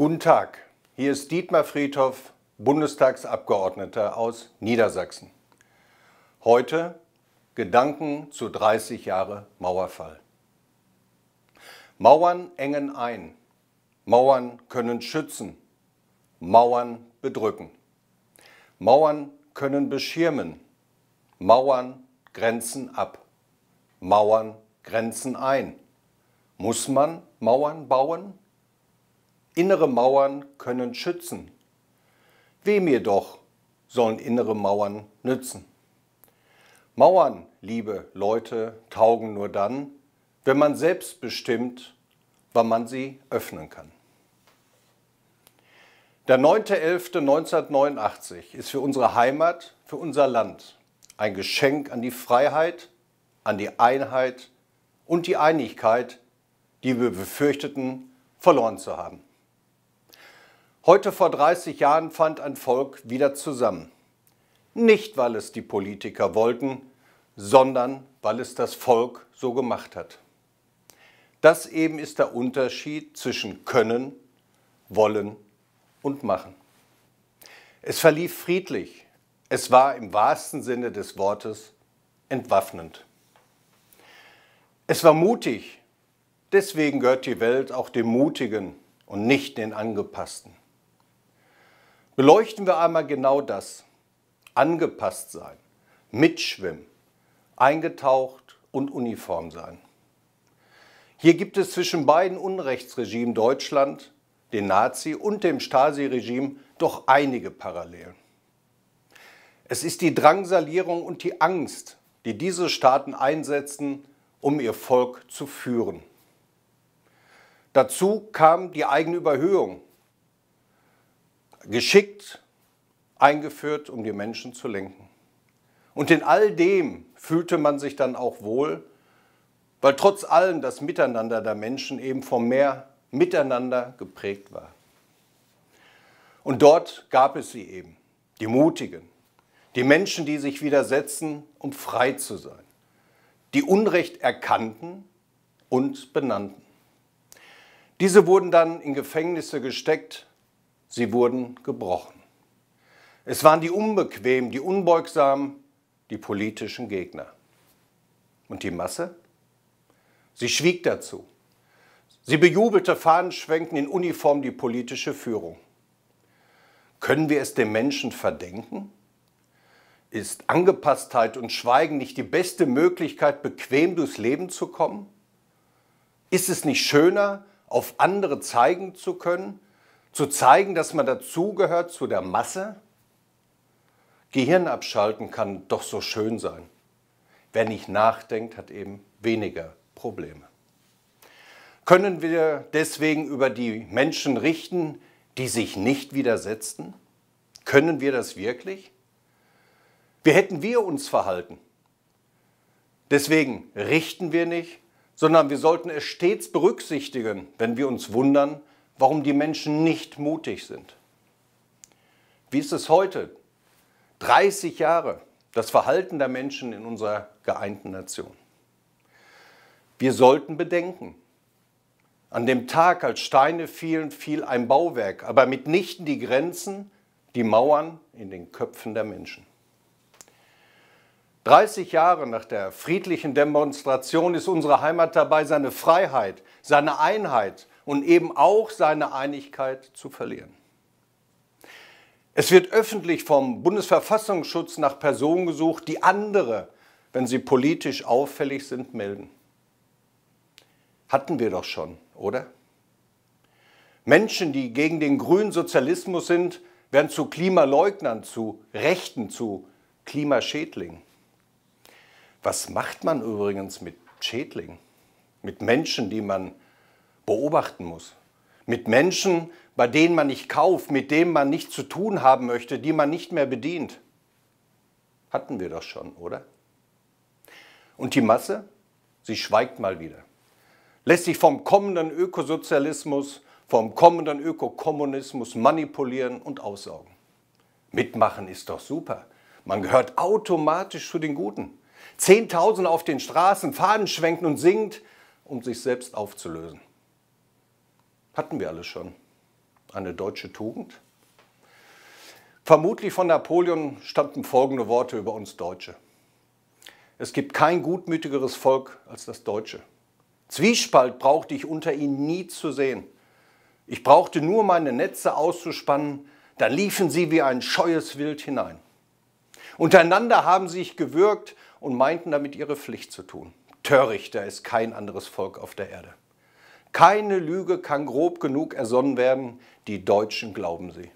Guten Tag, hier ist Dietmar Friedhoff, Bundestagsabgeordneter aus Niedersachsen. Heute Gedanken zu 30 Jahre Mauerfall. Mauern engen ein, Mauern können schützen, Mauern bedrücken. Mauern können beschirmen, Mauern grenzen ab, Mauern grenzen ein. Muss man Mauern bauen? Innere Mauern können schützen. Wem jedoch sollen innere Mauern nützen? Mauern, liebe Leute, taugen nur dann, wenn man selbst bestimmt, wann man sie öffnen kann. Der 9.11.1989 ist für unsere Heimat, für unser Land ein Geschenk an die Freiheit, an die Einheit und die Einigkeit, die wir befürchteten, verloren zu haben. Heute vor 30 Jahren fand ein Volk wieder zusammen. Nicht, weil es die Politiker wollten, sondern weil es das Volk so gemacht hat. Das eben ist der Unterschied zwischen Können, Wollen und Machen. Es verlief friedlich. Es war im wahrsten Sinne des Wortes entwaffnend. Es war mutig. Deswegen gehört die Welt auch dem Mutigen und nicht den Angepassten. Beleuchten wir einmal genau das. Angepasst sein, mitschwimmen, eingetaucht und uniform sein. Hier gibt es zwischen beiden Unrechtsregimen Deutschland, den Nazi und dem Stasi-Regime, doch einige Parallelen. Es ist die Drangsalierung und die Angst, die diese Staaten einsetzen, um ihr Volk zu führen. Dazu kam die eigene Überhöhung geschickt eingeführt, um die Menschen zu lenken. Und in all dem fühlte man sich dann auch wohl, weil trotz allem das Miteinander der Menschen eben vom Meer miteinander geprägt war. Und dort gab es sie eben, die Mutigen, die Menschen, die sich widersetzen, um frei zu sein, die Unrecht erkannten und benannten. Diese wurden dann in Gefängnisse gesteckt Sie wurden gebrochen. Es waren die Unbequemen, die Unbeugsamen, die politischen Gegner. Und die Masse? Sie schwieg dazu. Sie bejubelte Fahnenschwenken in Uniform die politische Führung. Können wir es dem Menschen verdenken? Ist Angepasstheit und Schweigen nicht die beste Möglichkeit, bequem durchs Leben zu kommen? Ist es nicht schöner, auf andere zeigen zu können, zu zeigen, dass man dazugehört zu der Masse? Gehirn abschalten kann doch so schön sein. Wer nicht nachdenkt, hat eben weniger Probleme. Können wir deswegen über die Menschen richten, die sich nicht widersetzten? Können wir das wirklich? Wie hätten wir uns verhalten? Deswegen richten wir nicht, sondern wir sollten es stets berücksichtigen, wenn wir uns wundern, warum die Menschen nicht mutig sind. Wie ist es heute, 30 Jahre, das Verhalten der Menschen in unserer geeinten Nation? Wir sollten bedenken, an dem Tag, als Steine fielen, fiel ein Bauwerk, aber mitnichten die Grenzen, die Mauern in den Köpfen der Menschen. 30 Jahre nach der friedlichen Demonstration ist unsere Heimat dabei, seine Freiheit, seine Einheit, und eben auch seine Einigkeit zu verlieren. Es wird öffentlich vom Bundesverfassungsschutz nach Personen gesucht, die andere, wenn sie politisch auffällig sind, melden. Hatten wir doch schon, oder? Menschen, die gegen den grünen Sozialismus sind, werden zu Klimaleugnern, zu Rechten, zu Klimaschädlingen. Was macht man übrigens mit Schädlingen? Mit Menschen, die man beobachten muss. Mit Menschen, bei denen man nicht kauft, mit denen man nichts zu tun haben möchte, die man nicht mehr bedient. Hatten wir doch schon, oder? Und die Masse, sie schweigt mal wieder, lässt sich vom kommenden Ökosozialismus, vom kommenden Ökokommunismus manipulieren und aussaugen. Mitmachen ist doch super. Man gehört automatisch zu den Guten. Zehntausende auf den Straßen Faden schwenken und singt, um sich selbst aufzulösen. Hatten wir alles schon. Eine deutsche Tugend. Vermutlich von Napoleon stammten folgende Worte über uns Deutsche. Es gibt kein gutmütigeres Volk als das Deutsche. Zwiespalt brauchte ich unter ihnen nie zu sehen. Ich brauchte nur meine Netze auszuspannen, dann liefen sie wie ein scheues Wild hinein. Untereinander haben sie sich gewürgt und meinten damit ihre Pflicht zu tun. Törichter ist kein anderes Volk auf der Erde. Keine Lüge kann grob genug ersonnen werden, die Deutschen glauben sie.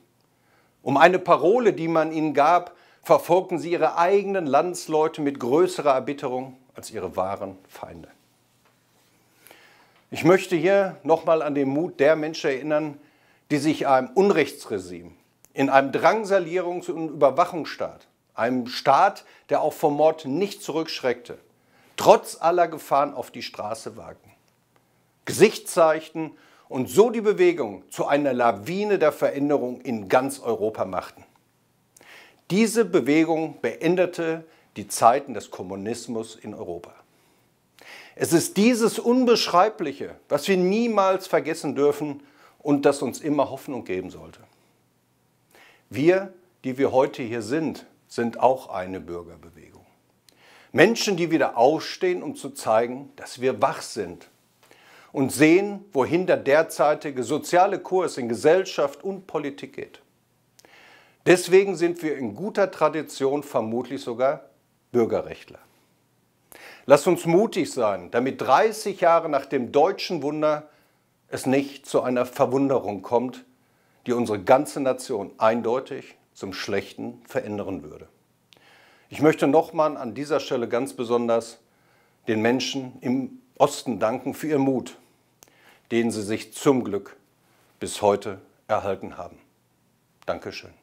Um eine Parole, die man ihnen gab, verfolgten sie ihre eigenen Landsleute mit größerer Erbitterung als ihre wahren Feinde. Ich möchte hier nochmal an den Mut der Menschen erinnern, die sich einem Unrechtsregime, in einem Drangsalierungs- und Überwachungsstaat, einem Staat, der auch vom Mord nicht zurückschreckte, trotz aller Gefahren auf die Straße wagten. Gesicht zeigten und so die Bewegung zu einer Lawine der Veränderung in ganz Europa machten. Diese Bewegung beendete die Zeiten des Kommunismus in Europa. Es ist dieses Unbeschreibliche, was wir niemals vergessen dürfen und das uns immer Hoffnung geben sollte. Wir, die wir heute hier sind, sind auch eine Bürgerbewegung. Menschen, die wieder aufstehen, um zu zeigen, dass wir wach sind und sehen, wohin der derzeitige soziale Kurs in Gesellschaft und Politik geht. Deswegen sind wir in guter Tradition vermutlich sogar Bürgerrechtler. Lasst uns mutig sein, damit 30 Jahre nach dem deutschen Wunder es nicht zu einer Verwunderung kommt, die unsere ganze Nation eindeutig zum Schlechten verändern würde. Ich möchte nochmal an dieser Stelle ganz besonders den Menschen im Osten danken für ihren Mut, den sie sich zum Glück bis heute erhalten haben. Dankeschön.